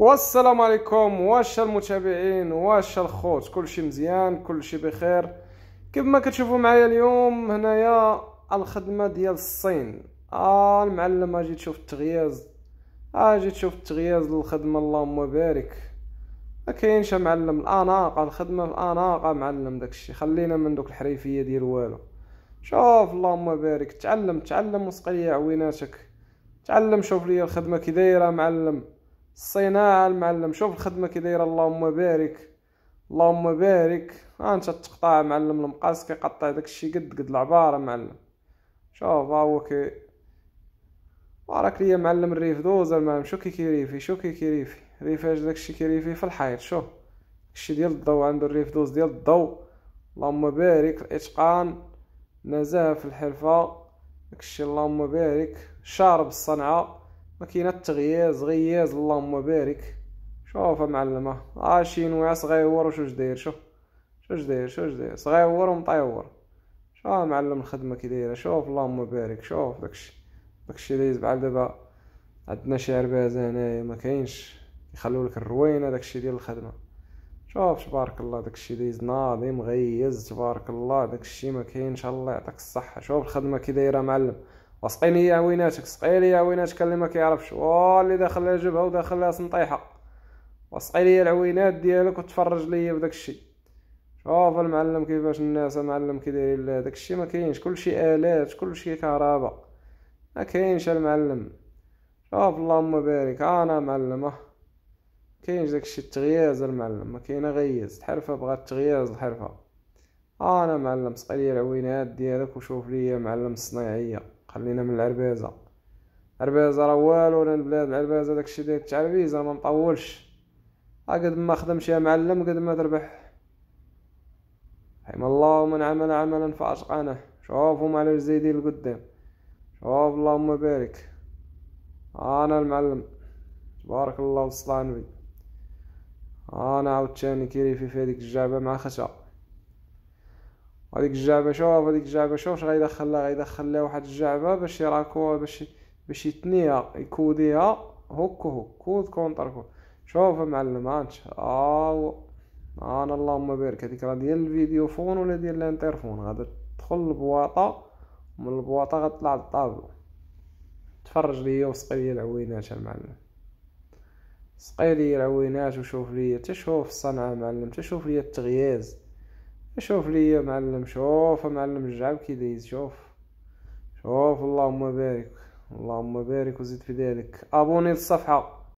والسلام عليكم واش المتابعين واش الخوت كلشي مزيان كلشي بخير ما كتشوفوا معايا اليوم هنايا الخدمه ديال الصين آه المعلم اجي تشوف التغياز اجي تشوف التغياز للخدمه اللهم بارك ما كاينش معلم الاناقه الخدمه الاناقه معلم داكشي خلينا من دوك الحريفيه ديال والو شوف اللهم بارك تعلم تعلم وسقي عويناتك تعلم شوف لي الخدمه كي دايره معلم الصناعه المعلم شوف الخدمه كي دايره اللهم بارك اللهم بارك ها آه، انت تقطع معلم المقاس كيقطع داكشي قد قد العباره معلم شوف ها هو كي وراك ليا معلم الريف دوز المعلم شو كي كيريفي شو كي كيريفي ريفاج داكشي كيريفي في الحيط شوف داكشي ديال الضو عندو الريف دوز ديال الضو اللهم بارك الاتقان نزاهه في الحرفه داكشي اللهم بارك شارب الصنعه ماكينة تغييز غياز اللهم بارك شوف معلمة ها الشينوية صغيور وشو جدير شوف شو جدير شو جدير صغيور ومطيور شوف معلم الخدمة كديرة شوف اللهم بارك شوف داكشي داكشي دايز بعد دابا عندنا شي عربازة هنايا مكاينش يخلولك الروينة داكشي ديال الخدمة شوف تبارك الله داكشي دايز ناضي مغيز تبارك الله داكشي ما كاينش الله يعطيك الصحه شوف الخدمه كي دايره معلم وسقيني يا ويناتك سقيلي يا ويناتك اللي ما كيعرفش واللي داخل لها جبهه وداخل لها سنطيحه وسقي لي العوينات ديالك وتفرج ليا بداك الشيء شوف المعلم كيفاش الناس معلم كيداير داك الشيء ما كاينش كلشي الات كلشي كهرباء ما كاينش المعلم شوف اللهم بارك انا معلمه أه. كاينش داك الشيء التغياز المعلم ما كاينه غياز الحرفه بغات تغياز الحرفه انا معلم سقي لي العوينات ديالك وشوف لي معلم الصنايعيه خلينا من العربيزه العربيزه راه والو البلاد العربيزه داكشي ديال التعربيزه ما مطولش قد ما خدمش يا معلم قد ما تربح حيم الله من عمل عملا فأتقنه شوفوا مع الزيدين القدام شوف اللهم بارك انا المعلم تبارك الله وصلى على النبي انا عاوتاني كيريفي في فيديك الجعبه مع خشا وهذيك الجعبه شوف هذيك الجعبه شوف شغا غيدخل لها غيدخل لها واحد الجعبه باش يراكوها باش باش يتنيها يكوديها هوك هوك كود كونتر كود شوف معلم هانت آه انا اللهم بارك هذيك راه ديال الفيديو فون ولا ديال الانترفون غادا تدخل البواطه من البواطه غتطلع للطابلو تفرج ليا وسقي ليا العوينات المعلم سقي ليا العوينات وشوف ليا تشوف الصنعه معلم تشوف ليا التغياز شوف لي يا معلم شوف معلم الجعب كي دايز شوف شوف اللهم بارك اللهم بارك وزيد في ذلك ابوني للصفحه